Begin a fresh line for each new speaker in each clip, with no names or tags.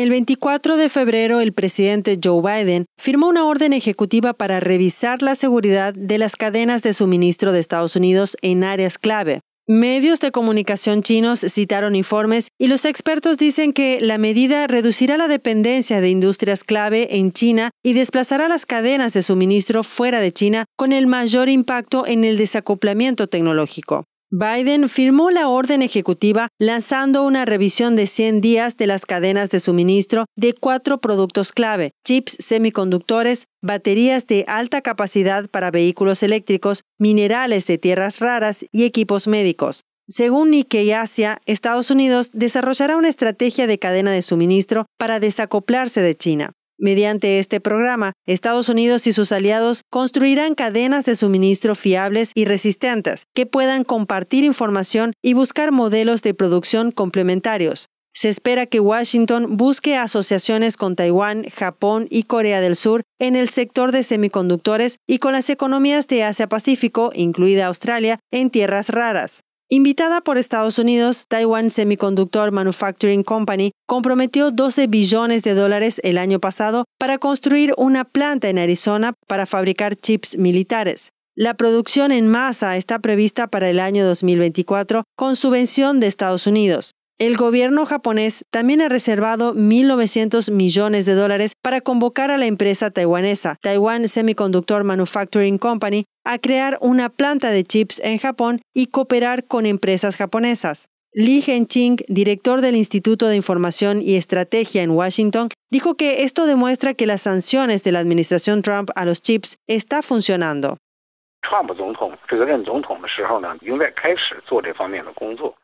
El 24 de febrero, el presidente Joe Biden firmó una orden ejecutiva para revisar la seguridad de las cadenas de suministro de Estados Unidos en áreas clave. Medios de comunicación chinos citaron informes y los expertos dicen que la medida reducirá la dependencia de industrias clave en China y desplazará las cadenas de suministro fuera de China con el mayor impacto en el desacoplamiento tecnológico. Biden firmó la orden ejecutiva lanzando una revisión de 100 días de las cadenas de suministro de cuatro productos clave, chips semiconductores, baterías de alta capacidad para vehículos eléctricos, minerales de tierras raras y equipos médicos. Según Nikkei Asia, Estados Unidos desarrollará una estrategia de cadena de suministro para desacoplarse de China. Mediante este programa, Estados Unidos y sus aliados construirán cadenas de suministro fiables y resistentes que puedan compartir información y buscar modelos de producción complementarios. Se espera que Washington busque asociaciones con Taiwán, Japón y Corea del Sur en el sector de semiconductores y con las economías de Asia-Pacífico, incluida Australia, en tierras raras. Invitada por Estados Unidos, Taiwan Semiconductor Manufacturing Company comprometió 12 billones de dólares el año pasado para construir una planta en Arizona para fabricar chips militares. La producción en masa está prevista para el año 2024 con subvención de Estados Unidos. El gobierno japonés también ha reservado 1.900 millones de dólares para convocar a la empresa taiwanesa Taiwan Semiconductor Manufacturing Company a crear una planta de chips en Japón y cooperar con empresas japonesas. Li Heng-ching, director del Instituto de Información y Estrategia en Washington, dijo que esto demuestra que las sanciones de la administración Trump a los chips está funcionando.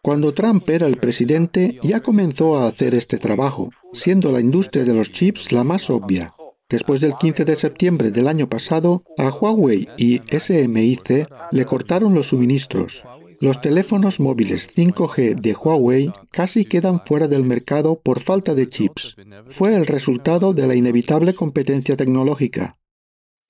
Cuando Trump era el presidente, ya comenzó a hacer este trabajo, siendo la industria de los chips la más obvia. Después del 15 de septiembre del año pasado, a Huawei y SMIC le cortaron los suministros. Los teléfonos móviles 5G de Huawei casi quedan fuera del mercado por falta de chips. Fue el resultado de la inevitable competencia tecnológica,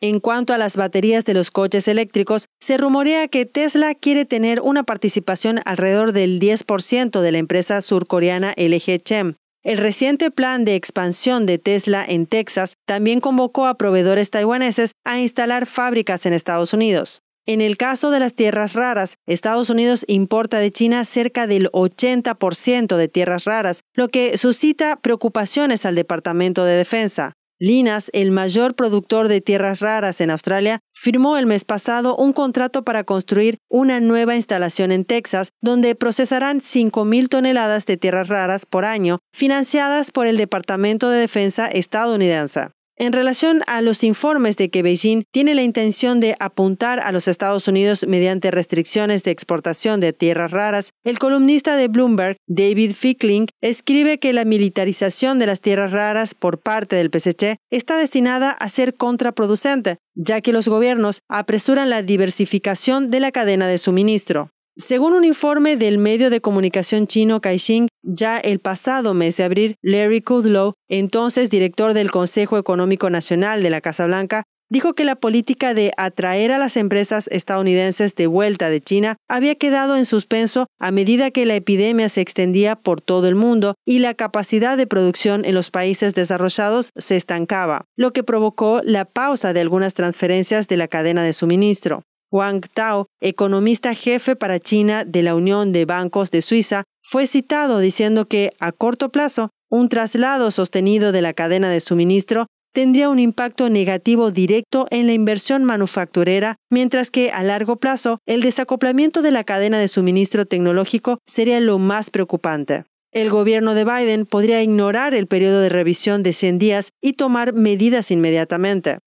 en cuanto a las baterías de los coches eléctricos, se rumorea que Tesla quiere tener una participación alrededor del 10% de la empresa surcoreana LG Chem. El reciente plan de expansión de Tesla en Texas también convocó a proveedores taiwaneses a instalar fábricas en Estados Unidos. En el caso de las tierras raras, Estados Unidos importa de China cerca del 80% de tierras raras, lo que suscita preocupaciones al Departamento de Defensa. Linas, el mayor productor de tierras raras en Australia, firmó el mes pasado un contrato para construir una nueva instalación en Texas, donde procesarán 5.000 toneladas de tierras raras por año, financiadas por el Departamento de Defensa estadounidense. En relación a los informes de que Beijing tiene la intención de apuntar a los Estados Unidos mediante restricciones de exportación de tierras raras, el columnista de Bloomberg, David Fickling, escribe que la militarización de las tierras raras por parte del PSC está destinada a ser contraproducente, ya que los gobiernos apresuran la diversificación de la cadena de suministro. Según un informe del medio de comunicación chino Caixin, ya el pasado mes de abril, Larry Kudlow, entonces director del Consejo Económico Nacional de la Casa Blanca, dijo que la política de atraer a las empresas estadounidenses de vuelta de China había quedado en suspenso a medida que la epidemia se extendía por todo el mundo y la capacidad de producción en los países desarrollados se estancaba, lo que provocó la pausa de algunas transferencias de la cadena de suministro. Wang Tao, economista jefe para China de la Unión de Bancos de Suiza, fue citado diciendo que, a corto plazo, un traslado sostenido de la cadena de suministro tendría un impacto negativo directo en la inversión manufacturera, mientras que a largo plazo el desacoplamiento de la cadena de suministro tecnológico sería lo más preocupante. El gobierno de Biden podría ignorar el periodo de revisión de 100 días y tomar medidas inmediatamente.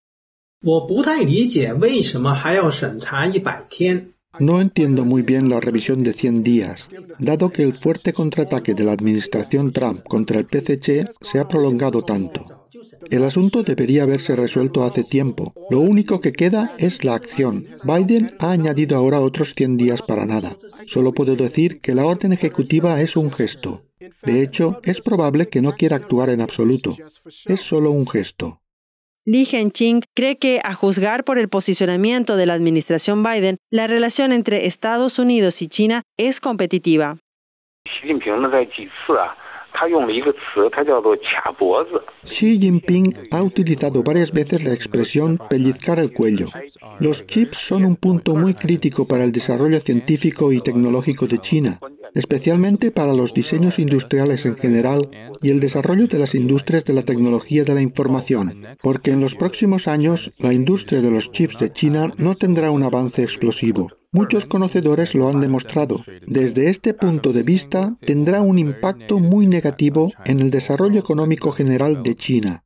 No entiendo muy bien la revisión de 100 días, dado que el fuerte contraataque de la administración Trump contra el PCC se ha prolongado tanto. El asunto debería haberse resuelto hace tiempo. Lo único que queda es la acción. Biden ha añadido ahora otros 100 días para nada. Solo puedo decir que la orden ejecutiva es un gesto. De hecho, es probable que no quiera actuar en absoluto. Es solo un gesto.
Li Hengqing cree que, a juzgar por el posicionamiento de la administración Biden, la relación entre Estados Unidos y China es competitiva.
Xi Jinping ha utilizado varias veces la expresión pellizcar el cuello. Los chips son un punto muy crítico para el desarrollo científico y tecnológico de China especialmente para los diseños industriales en general y el desarrollo de las industrias de la tecnología de la información, porque en los próximos años la industria de los chips de China no tendrá un avance explosivo. Muchos conocedores lo han demostrado. Desde este punto de vista, tendrá un impacto muy negativo en el desarrollo económico general de China.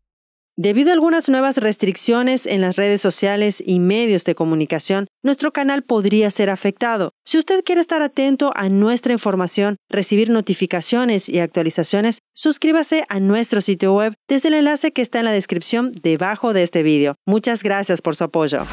Debido a algunas nuevas restricciones en las redes sociales y medios de comunicación, nuestro canal podría ser afectado. Si usted quiere estar atento a nuestra información, recibir notificaciones y actualizaciones, suscríbase a nuestro sitio web desde el enlace que está en la descripción debajo de este video. Muchas gracias por su apoyo.